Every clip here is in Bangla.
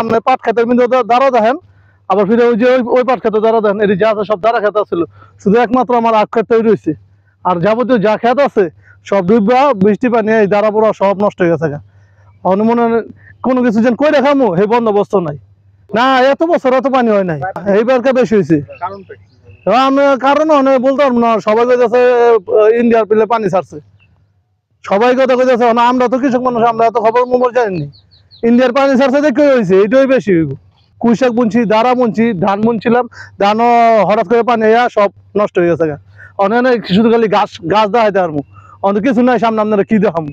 সামনে পাট খেতের কিন্তু দাঁড়া দেখেন আবার ফিরে ওই যে ওই পাট খেতে দাঁড়া দেখেন এটি যা সব দাঁড়া খেতে আসছিল শুধু একমাত্র আমার আখ খেতে রয়েছে আর যাবতীয় যা খেত আছে সব ডুববা বৃষ্টি পানি এই দাঁড়া পড়া সব নষ্ট হয়ে গেছে অনুমনে কোনো কিছু যেন কই দেখামো সেই বন্দোবস্ত নাই না এত বছর এত পানি হয় নাই এইবার কে বেশি হয়েছে আমি কারণ অনেক বলতে পারবো না সবাই কাছে ইন্ডিয়ার পিলে পানি ছাড়ছে সবাই কথা কইতেছে আমরা তো কৃষক মানুষ আমরা এত খবর মোমর জানিনি ইন্ডিয়ার পানি সারসাতে কেউ হয়েছে এটাই বেশি কুশাক বুনছি দাঁড়া বুনছি ধান বুনছিলাম ধানও হঠাৎ করে পানি সব নষ্ট হয়ে গেছে অনেক শুধু খালি গাছ গাছ দেখাইতে পারবো অনেক কিছু নাই সামনে আপনারা কী দেখাম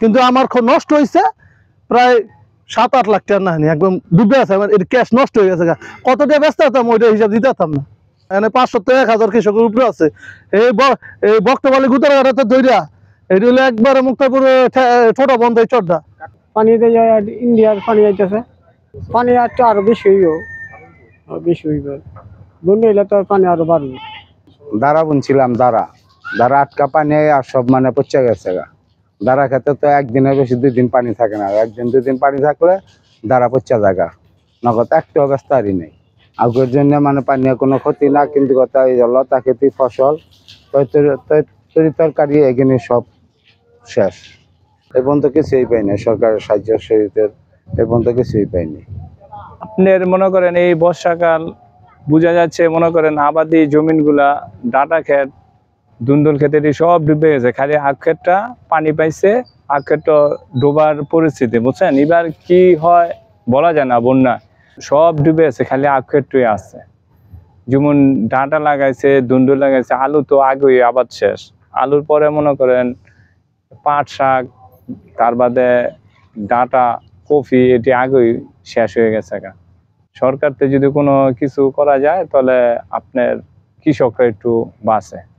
কিন্তু আমার নষ্ট হয়েছে প্রায় সাত আট লাখ টাকা নাহানি একদম ডুবে আছে আমার এটা ক্যাশ নষ্ট হয়ে গেছে কত টাকা ব্যস্ত হতাম ওইটা হিসাব দিতে পারতাম না এখানে পাঁচশো তো এক হাজার কৃষকের উপরে আছে এই এই বক্তবালি গুতার ধৈর্য এটা হলো একবারে মুক্তপুরে ঠোঁটা বন্ধ চর্দা পানিতে যায় আর ইন্ডিয়ার পানি যাইতেছে পানি আর তো আরো বেশি হইব বেশি হইব বন্যা হইলে তো পানি আরো বাড়বে দাঁড়া বুনছিলাম দাঁড়া দাঁড়া আটকা পানি আর সব মানে পচে গেছে গা দাঁড়া খেতে তো একদিনের বেশি দুই দিন পানি থাকে না একদিন দুই দিন পানি থাকলে দাঁড়া পচা জায়গা নগদ একটু ব্যস্ত আরই নেই আগের জন্য মানে পানির কোনো ক্ষতি না কিন্তু কথা এই তা খেতে ফসল তরি তরকারি এখানে সব শেষ এ পর্যন্ত কিছুই পাইনি সরকারের সাহায্য সহিতের এ পর্যন্ত কিছুই পাইনি আপনার মনে করেন এই বর্ষাকাল বোঝা যাচ্ছে মনে করেন আবাদি জমিনগুলা ডাটা ক্ষেত দুন্দল ক্ষেতের সব ডুবে গেছে খালি আখ ক্ষেতটা পানি পাইছে আখ ক্ষেতটা ডোবার পরিস্থিতি বুঝছেন এবার কি হয় বলা যায় না বন্যা সব ডুবে আছে খালি আখ ক্ষেতটাই আছে যেমন ডাঁটা লাগাইছে দুন্দুল লাগাইছে আলু তো আগেই আবাদ শেষ আলুর পরে মনে করেন পাট শাক তার বাদে ডাটা কফি এটি আগেই শেষ হয়ে গেছে সরকারতে যদি কোনো কিছু করা যায় তাহলে আপনার কৃষকরা একটু বাঁচে